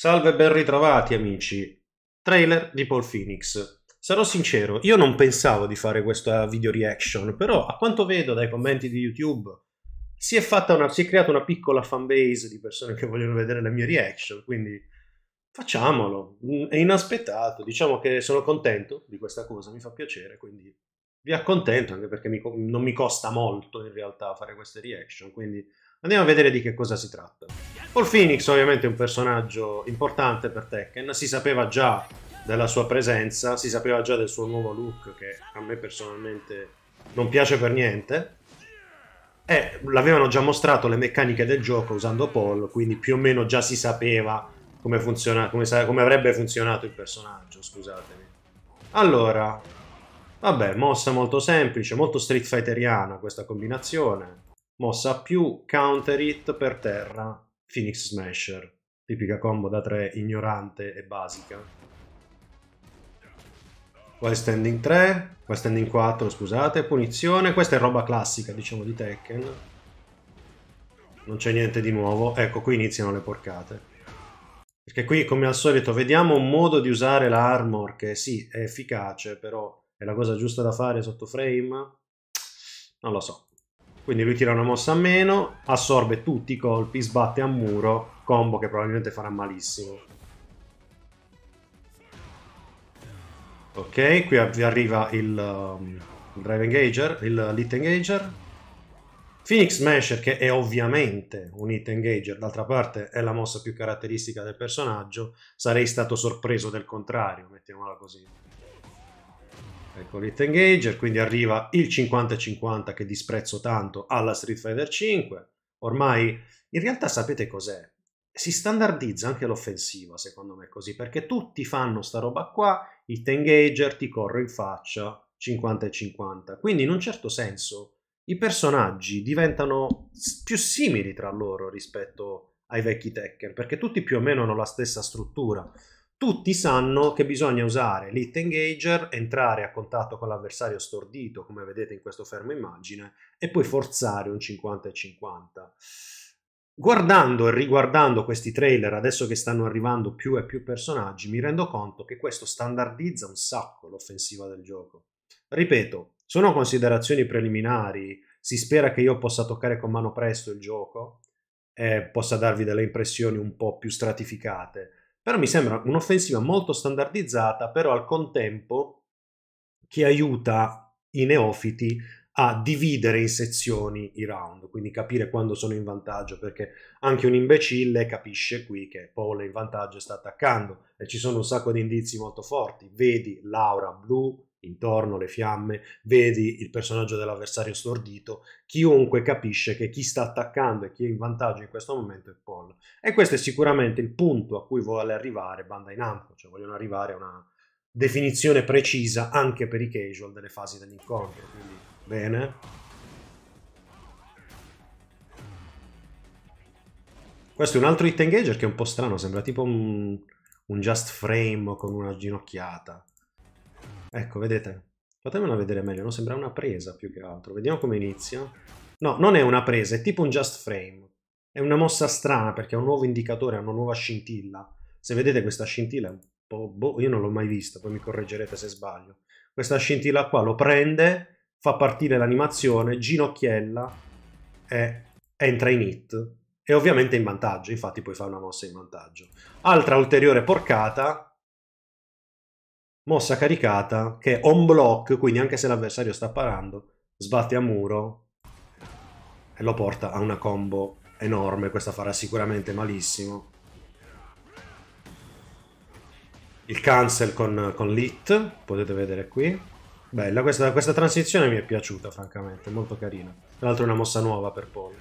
Salve, ben ritrovati amici. Trailer di Paul Phoenix. Sarò sincero, io non pensavo di fare questa video reaction, però a quanto vedo dai commenti di YouTube si è, una, si è creata una piccola fanbase di persone che vogliono vedere le mie reaction, quindi facciamolo. Mm, è inaspettato, diciamo che sono contento di questa cosa, mi fa piacere, quindi vi accontento anche perché mi, non mi costa molto in realtà fare queste reaction, quindi Andiamo a vedere di che cosa si tratta. Paul Phoenix ovviamente è un personaggio importante per Tekken, si sapeva già della sua presenza, si sapeva già del suo nuovo look che a me personalmente non piace per niente e l'avevano già mostrato le meccaniche del gioco usando Paul, quindi più o meno già si sapeva come, funziona, come, come avrebbe funzionato il personaggio, scusatemi. Allora, vabbè, mossa molto semplice, molto street fighteriana questa combinazione mossa più counter hit per terra Phoenix Smasher, tipica combo da 3 ignorante e basica. Wild Standing 3, Wild Standing 4, scusate, punizione, questa è roba classica, diciamo, di Tekken. Non c'è niente di nuovo, ecco, qui iniziano le porcate. Perché qui, come al solito, vediamo un modo di usare l'armor che sì, è efficace, però è la cosa giusta da fare sotto frame? Non lo so. Quindi lui tira una mossa a meno, assorbe tutti i colpi, sbatte a muro, combo che probabilmente farà malissimo. Ok, qui arriva il, um, Drive Engager, il Lit Engager. Phoenix Smasher che è ovviamente un hit engager, d'altra parte è la mossa più caratteristica del personaggio, sarei stato sorpreso del contrario, mettiamola così. Ecco l'Hit Engager, quindi arriva il 50-50 che disprezzo tanto alla Street Fighter 5. Ormai, in realtà sapete cos'è? Si standardizza anche l'offensiva, secondo me, così, perché tutti fanno sta roba qua, Hit Engager, ti corro in faccia, 50-50. Quindi, in un certo senso, i personaggi diventano più simili tra loro rispetto ai vecchi Tekken, perché tutti più o meno hanno la stessa struttura tutti sanno che bisogna usare l'hit engager, entrare a contatto con l'avversario stordito, come vedete in questo fermo immagine, e poi forzare un 50 e 50. Guardando e riguardando questi trailer, adesso che stanno arrivando più e più personaggi, mi rendo conto che questo standardizza un sacco l'offensiva del gioco. Ripeto, sono considerazioni preliminari, si spera che io possa toccare con mano presto il gioco, e possa darvi delle impressioni un po' più stratificate. Però mi sembra un'offensiva molto standardizzata, però al contempo che aiuta i neofiti a dividere in sezioni i round, quindi capire quando sono in vantaggio, perché anche un imbecille capisce qui che Paul è in vantaggio e sta attaccando e ci sono un sacco di indizi molto forti. Vedi Laura blu, intorno le fiamme, vedi il personaggio dell'avversario stordito, chiunque capisce che chi sta attaccando e chi è in vantaggio in questo momento è Paul. E questo è sicuramente il punto a cui vuole arrivare Bandai Namco, cioè vogliono arrivare a una definizione precisa anche per i casual delle fasi dell'incontro, quindi bene. Questo è un altro hit engager che è un po' strano, sembra tipo un, un just frame con una ginocchiata. Ecco, vedete? Fatemela vedere meglio, no? sembra una presa più che altro. Vediamo come inizia. No, non è una presa, è tipo un just frame. È una mossa strana perché ha un nuovo indicatore, ha una nuova scintilla. Se vedete questa scintilla è un po'... Boh, io non l'ho mai vista, poi mi correggerete se sbaglio. Questa scintilla qua lo prende, fa partire l'animazione, ginocchiella e entra in hit. E ovviamente in vantaggio, infatti poi fa una mossa in vantaggio. Altra ulteriore porcata, mossa caricata che è on block, quindi anche se l'avversario sta parando, sbatte a muro e lo porta a una combo enorme, questa farà sicuramente malissimo. Il cancel con, con Lit, potete vedere qui. Bella, questa, questa transizione mi è piaciuta francamente, molto carina. Tra l'altro è una mossa nuova per Paul.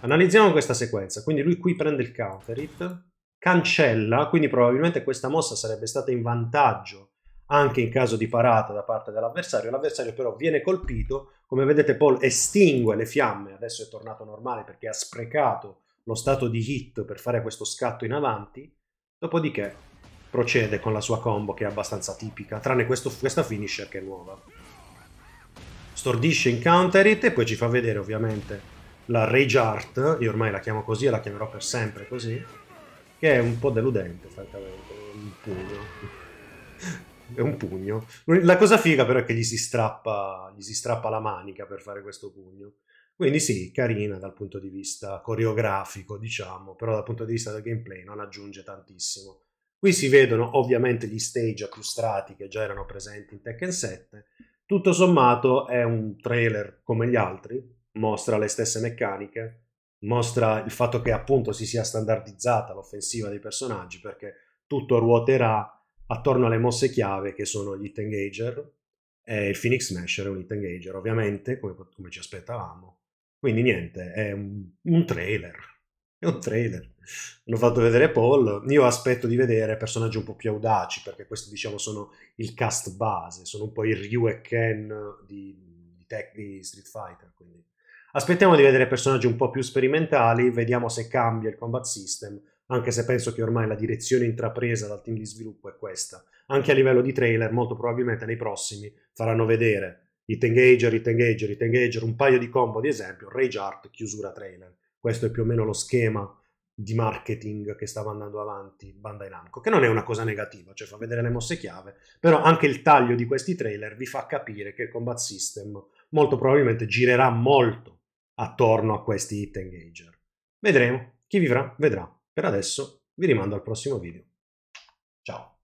Analizziamo questa sequenza, quindi lui qui prende il counter hit, cancella, quindi probabilmente questa mossa sarebbe stata in vantaggio anche in caso di parata da parte dell'avversario. L'avversario però viene colpito, come vedete Paul estingue le fiamme, adesso è tornato normale perché ha sprecato lo stato di hit per fare questo scatto in avanti, dopodiché procede con la sua combo che è abbastanza tipica, tranne questo, questa finisher che è nuova. Stordisce in counter it e poi ci fa vedere ovviamente la Rage Art, io ormai la chiamo così e la chiamerò per sempre così, che è un po' deludente francamente, un pugno è un pugno. La cosa figa però è che gli si, strappa, gli si strappa la manica per fare questo pugno. Quindi sì, carina dal punto di vista coreografico, diciamo, però dal punto di vista del gameplay non aggiunge tantissimo. Qui si vedono ovviamente gli stage a più strati che già erano presenti in Tekken 7. Tutto sommato è un trailer come gli altri, mostra le stesse meccaniche, mostra il fatto che appunto si sia standardizzata l'offensiva dei personaggi perché tutto ruoterà attorno alle mosse chiave che sono gli hit engager e il Phoenix Smasher è un hit engager, ovviamente, come, come ci aspettavamo. Quindi niente, è un, un, trailer. È un trailer. Hanno fatto vedere Paul. Io aspetto di vedere personaggi un po' più audaci, perché questi, diciamo, sono il cast base, sono un po' il Ryu e Ken di, di, tech, di Street Fighter. Quindi. Aspettiamo di vedere personaggi un po' più sperimentali, vediamo se cambia il combat system anche se penso che ormai la direzione intrapresa dal team di sviluppo è questa. Anche a livello di trailer, molto probabilmente nei prossimi faranno vedere Hit Engager, Hit Engager, Hit Engager, un paio di combo di esempio, Rage Art, chiusura trailer. Questo è più o meno lo schema di marketing che stava andando avanti Bandai Namco, che non è una cosa negativa, cioè fa vedere le mosse chiave, però anche il taglio di questi trailer vi fa capire che il combat system molto probabilmente girerà molto attorno a questi hit engager. Vedremo, chi vivrà, vedrà. Per adesso vi rimando al prossimo video. Ciao!